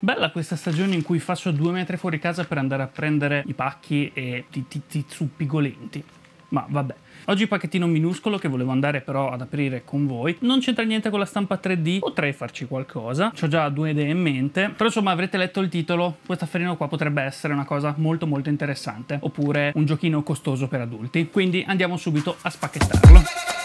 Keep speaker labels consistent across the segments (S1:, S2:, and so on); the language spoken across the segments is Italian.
S1: Bella questa stagione in cui faccio due metri fuori casa per andare a prendere i pacchi e ti, ti, ti zuppigolenti. Ma vabbè. Oggi pacchettino minuscolo che volevo andare però ad aprire con voi. Non c'entra niente con la stampa 3D, potrei farci qualcosa. Ho già due idee in mente. Però insomma avrete letto il titolo, questa afferino qua potrebbe essere una cosa molto molto interessante. Oppure un giochino costoso per adulti. Quindi andiamo subito a spacchettarlo.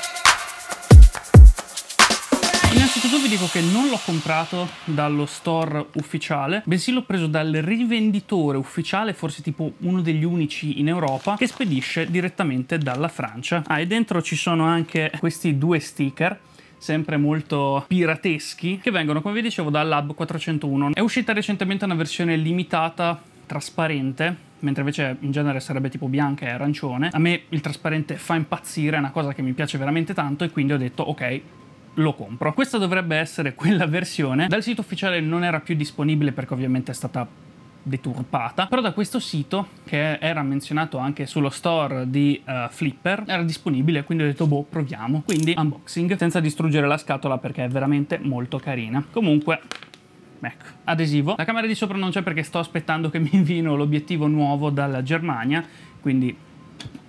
S1: Innanzitutto vi dico che non l'ho comprato dallo store ufficiale, bensì l'ho preso dal rivenditore ufficiale, forse tipo uno degli unici in Europa, che spedisce direttamente dalla Francia. Ah, e dentro ci sono anche questi due sticker sempre molto pirateschi, che vengono, come vi dicevo, dal Lab 401. È uscita recentemente una versione limitata, trasparente, mentre invece in genere sarebbe tipo bianca e arancione. A me il trasparente fa impazzire, è una cosa che mi piace veramente tanto e quindi ho detto ok, lo compro. Questa dovrebbe essere quella versione. Dal sito ufficiale non era più disponibile perché ovviamente è stata deturpata, però da questo sito che era menzionato anche sullo store di uh, Flipper era disponibile, quindi ho detto boh, proviamo. Quindi unboxing senza distruggere la scatola perché è veramente molto carina. Comunque Ecco, adesivo. La camera di sopra non c'è perché sto aspettando che mi invino l'obiettivo nuovo dalla Germania, quindi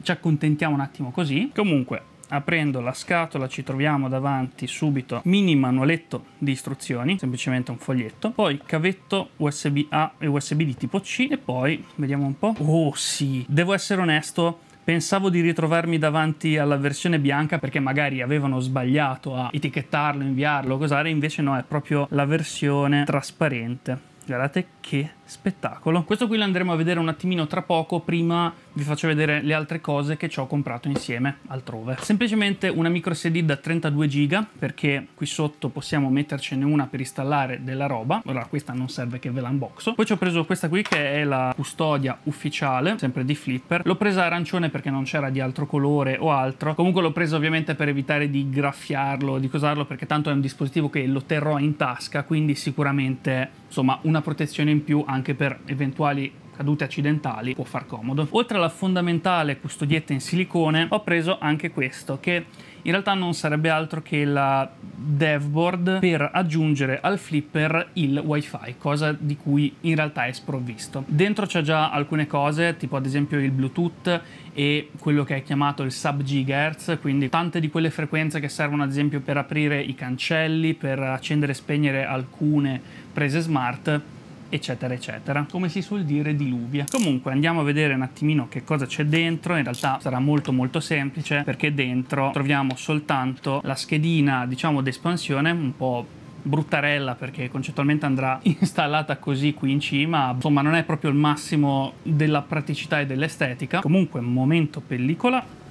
S1: ci accontentiamo un attimo così. Comunque, aprendo la scatola ci troviamo davanti subito mini manualetto di istruzioni, semplicemente un foglietto, poi cavetto USB A e USB di tipo C e poi vediamo un po'. Oh sì, devo essere onesto, Pensavo di ritrovarmi davanti alla versione bianca perché magari avevano sbagliato a etichettarlo, inviarlo, cos'era, invece no, è proprio la versione trasparente. Guardate che spettacolo. Questo qui lo andremo a vedere un attimino tra poco, prima vi faccio vedere le altre cose che ci ho comprato insieme altrove. Semplicemente una micro SD da 32 GB perché qui sotto possiamo mettercene una per installare della roba. Allora questa non serve che ve la unboxo. Poi ci ho preso questa qui che è la custodia ufficiale, sempre di Flipper. L'ho presa arancione perché non c'era di altro colore o altro. Comunque l'ho presa ovviamente per evitare di graffiarlo, di cosarlo perché tanto è un dispositivo che lo terrò in tasca, quindi sicuramente insomma una protezione in più anche per eventuali cadute accidentali può far comodo. Oltre alla fondamentale custodietta in silicone ho preso anche questo che in realtà non sarebbe altro che la devboard per aggiungere al flipper il wifi, cosa di cui in realtà è sprovvisto. Dentro c'è già alcune cose, tipo ad esempio il bluetooth e quello che è chiamato il sub gigahertz, quindi tante di quelle frequenze che servono ad esempio per aprire i cancelli, per accendere e spegnere alcune prese smart eccetera eccetera come si suol dire diluvia comunque andiamo a vedere un attimino che cosa c'è dentro in realtà sarà molto molto semplice perché dentro troviamo soltanto la schedina diciamo d'espansione un po' bruttarella perché concettualmente andrà installata così qui in cima insomma non è proprio il massimo della praticità e dell'estetica comunque momento pellicola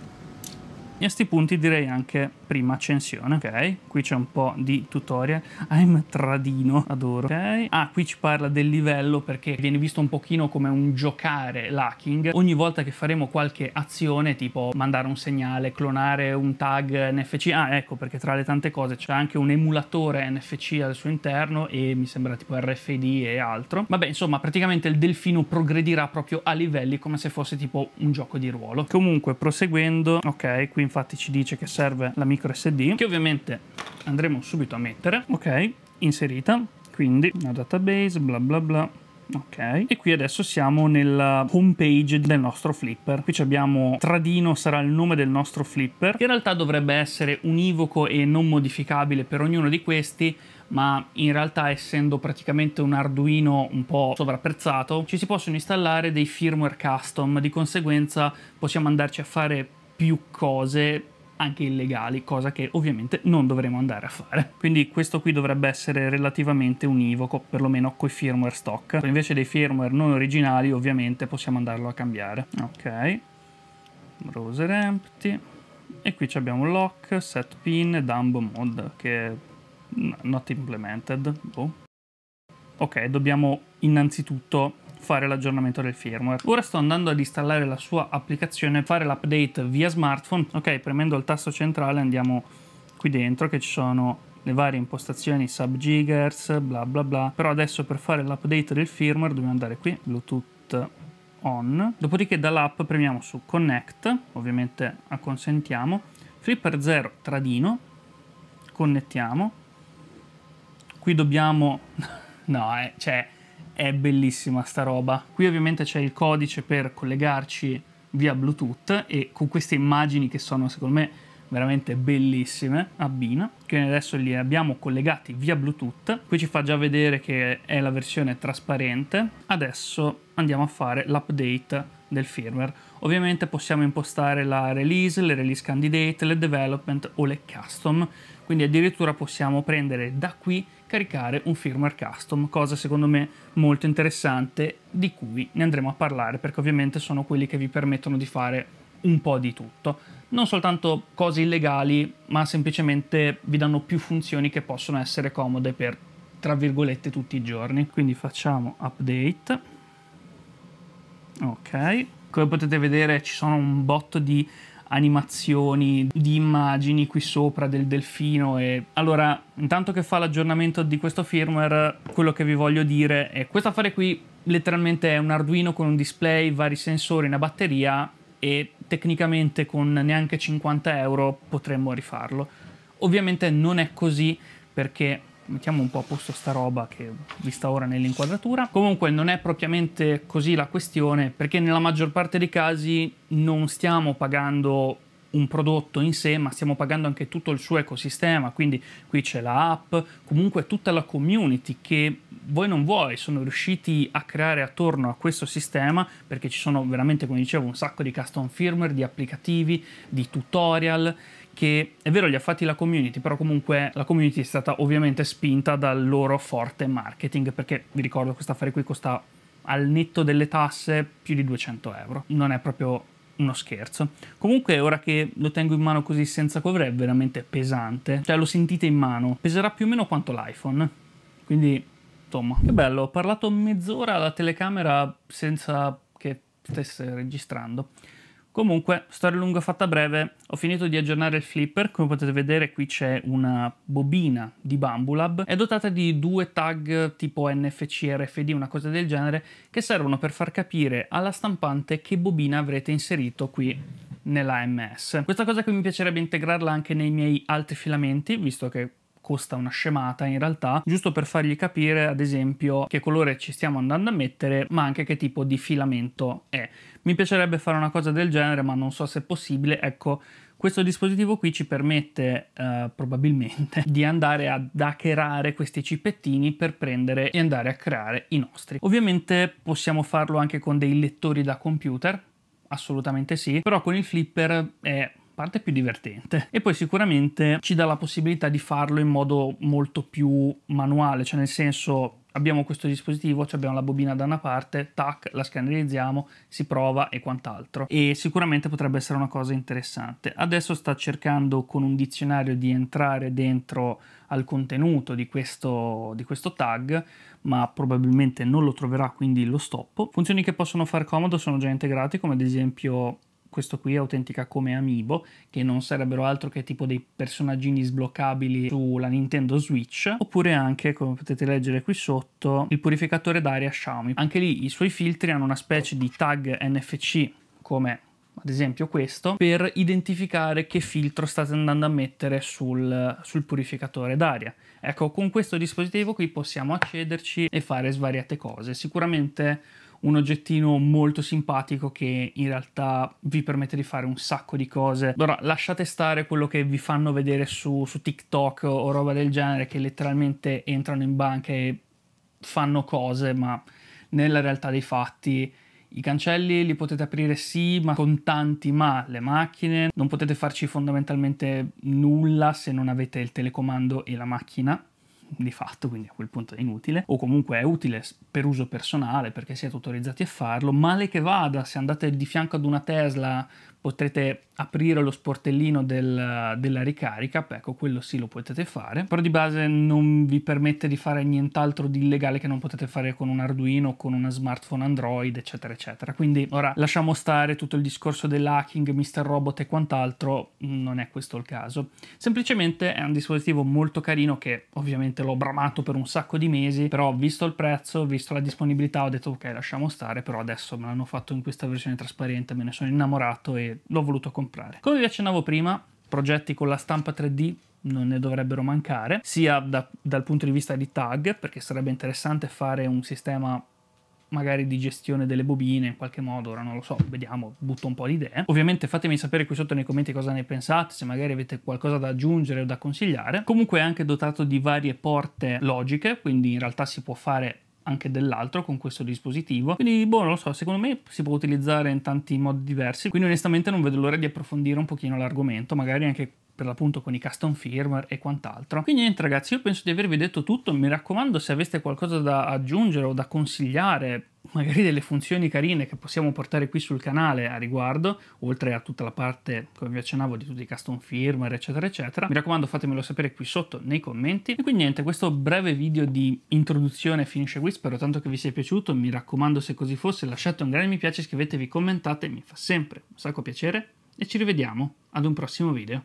S1: e a sti punti direi anche prima accensione, ok? Qui c'è un po' di tutorial. I'm tradino, adoro, ok? Ah, qui ci parla del livello perché viene visto un pochino come un giocare l'hacking. Ogni volta che faremo qualche azione, tipo mandare un segnale, clonare un tag NFC, ah ecco perché tra le tante cose c'è anche un emulatore NFC al suo interno e mi sembra tipo RFID e altro. Vabbè, insomma, praticamente il delfino progredirà proprio a livelli come se fosse tipo un gioco di ruolo. Comunque, proseguendo, ok, qui in infatti ci dice che serve la micro SD, che ovviamente andremo subito a mettere. Ok, inserita, quindi una database, bla bla bla, Ok, e qui adesso siamo nella home page del nostro flipper. Qui abbiamo Tradino, sarà il nome del nostro flipper, in realtà dovrebbe essere univoco e non modificabile per ognuno di questi, ma in realtà essendo praticamente un Arduino un po' sovrapprezzato, ci si possono installare dei firmware custom, di conseguenza possiamo andarci a fare più cose anche illegali, cosa che ovviamente non dovremo andare a fare. Quindi questo qui dovrebbe essere relativamente univoco, perlomeno coi firmware stock. Invece dei firmware non originali ovviamente possiamo andarlo a cambiare. Ok, browser empty. E qui abbiamo lock, set pin, dumb mode, che è not implemented. Boh. Ok, dobbiamo innanzitutto fare l'aggiornamento del firmware. Ora sto andando ad installare la sua applicazione, fare l'update via smartphone. Ok, premendo il tasto centrale andiamo qui dentro che ci sono le varie impostazioni sub gigahertz bla bla bla però adesso per fare l'update del firmware dobbiamo andare qui bluetooth on dopodiché dall'app premiamo su connect ovviamente acconsentiamo flipper 0 tradino connettiamo qui dobbiamo no eh, cioè è bellissima sta roba. Qui ovviamente c'è il codice per collegarci via Bluetooth e con queste immagini che sono secondo me veramente bellissime abbina che adesso li abbiamo collegati via bluetooth qui ci fa già vedere che è la versione trasparente adesso andiamo a fare l'update del firmware. Ovviamente possiamo impostare la release, le release candidate, le development o le custom, quindi addirittura possiamo prendere da qui caricare un firmware custom, cosa secondo me molto interessante di cui ne andremo a parlare perché ovviamente sono quelli che vi permettono di fare un po' di tutto, non soltanto cose illegali, ma semplicemente vi danno più funzioni che possono essere comode per tra virgolette tutti i giorni. Quindi facciamo update Ok, come potete vedere ci sono un botto di animazioni, di immagini qui sopra del delfino e allora intanto che fa l'aggiornamento di questo firmware quello che vi voglio dire è questo affare qui letteralmente è un Arduino con un display, vari sensori, una batteria e tecnicamente con neanche 50 euro potremmo rifarlo. Ovviamente non è così perché mettiamo un po' a posto sta roba che vi sta ora nell'inquadratura. Comunque non è propriamente così la questione perché nella maggior parte dei casi non stiamo pagando un prodotto in sé, ma stiamo pagando anche tutto il suo ecosistema, quindi qui c'è la app, comunque tutta la community che voi non vuoi sono riusciti a creare attorno a questo sistema perché ci sono veramente, come dicevo, un sacco di custom firmware, di applicativi, di tutorial che è vero li ha fatti la community, però comunque la community è stata ovviamente spinta dal loro forte marketing, perché vi ricordo questo affare qui costa al netto delle tasse più di 200 euro, non è proprio uno scherzo. Comunque ora che lo tengo in mano così senza cover è veramente pesante, cioè lo sentite in mano, peserà più o meno quanto l'iPhone, quindi insomma. Che bello, ho parlato mezz'ora alla telecamera senza che stesse registrando. Comunque, storia lunga fatta breve, ho finito di aggiornare il flipper, come potete vedere qui c'è una bobina di Bambulab, è dotata di due tag tipo NFC, RFD, una cosa del genere, che servono per far capire alla stampante che bobina avrete inserito qui nella MS. Questa cosa qui mi piacerebbe integrarla anche nei miei altri filamenti, visto che costa una scemata in realtà, giusto per fargli capire ad esempio che colore ci stiamo andando a mettere, ma anche che tipo di filamento è. Mi piacerebbe fare una cosa del genere, ma non so se è possibile, ecco questo dispositivo qui ci permette eh, probabilmente di andare ad hackerare questi cipettini per prendere e andare a creare i nostri. Ovviamente possiamo farlo anche con dei lettori da computer, assolutamente sì, però con il flipper è parte più divertente e poi sicuramente ci dà la possibilità di farlo in modo molto più manuale, cioè nel senso abbiamo questo dispositivo, cioè abbiamo la bobina da una parte, tac, la scannerizziamo, si prova e quant'altro. E sicuramente potrebbe essere una cosa interessante. Adesso sta cercando con un dizionario di entrare dentro al contenuto di questo, di questo tag, ma probabilmente non lo troverà, quindi lo stoppo. Funzioni che possono far comodo sono già integrate, come ad esempio questo qui è autentica come Amiibo, che non sarebbero altro che tipo dei personaggini sbloccabili sulla Nintendo Switch, oppure anche, come potete leggere qui sotto, il purificatore d'aria Xiaomi. Anche lì i suoi filtri hanno una specie di tag NFC come ad esempio questo, per identificare che filtro state andando a mettere sul, sul, purificatore d'aria. Ecco, con questo dispositivo qui possiamo accederci e fare svariate cose. Sicuramente un oggettino molto simpatico che in realtà vi permette di fare un sacco di cose. Allora lasciate stare quello che vi fanno vedere su, su TikTok o roba del genere che letteralmente entrano in banca e fanno cose, ma nella realtà dei fatti i cancelli li potete aprire sì, ma con tanti ma le macchine non potete farci fondamentalmente nulla se non avete il telecomando e la macchina di fatto, quindi a quel punto è inutile, o comunque è utile per uso personale perché siete autorizzati a farlo, male che vada, se andate di fianco ad una Tesla potrete aprire lo sportellino del, della ricarica, ecco quello sì lo potete fare, però di base non vi permette di fare nient'altro di illegale che non potete fare con un Arduino, con una smartphone Android, eccetera, eccetera. Quindi ora lasciamo stare tutto il discorso dell'hacking, Mr. Robot e quant'altro, non è questo il caso. Semplicemente è un dispositivo molto carino che ovviamente veramente l'ho bramato per un sacco di mesi, però visto il prezzo, visto la disponibilità, ho detto ok lasciamo stare, però adesso me l'hanno fatto in questa versione trasparente, me ne sono innamorato e l'ho voluto comprare. Come vi accennavo prima, progetti con la stampa 3D non ne dovrebbero mancare, sia da, dal punto di vista di tag, perché sarebbe interessante fare un sistema magari di gestione delle bobine in qualche modo, ora non lo so, vediamo, butto un po' di idee. Ovviamente fatemi sapere qui sotto nei commenti cosa ne pensate, se magari avete qualcosa da aggiungere o da consigliare. Comunque è anche dotato di varie porte logiche, quindi in realtà si può fare anche dell'altro con questo dispositivo. Quindi, boh, non lo so, secondo me si può utilizzare in tanti modi diversi, quindi onestamente non vedo l'ora di approfondire un pochino l'argomento, magari anche per l'appunto con i custom firmware e quant'altro. Quindi niente ragazzi, io penso di avervi detto tutto, mi raccomando se aveste qualcosa da aggiungere o da consigliare, magari delle funzioni carine che possiamo portare qui sul canale a riguardo, oltre a tutta la parte, come vi accennavo, di tutti i custom firmware, eccetera, eccetera. Mi raccomando fatemelo sapere qui sotto nei commenti. E quindi niente, questo breve video di introduzione finisce qui, spero tanto che vi sia piaciuto, mi raccomando se così fosse lasciate un grande mi piace, iscrivetevi, commentate, mi fa sempre un sacco piacere e ci rivediamo ad un prossimo video.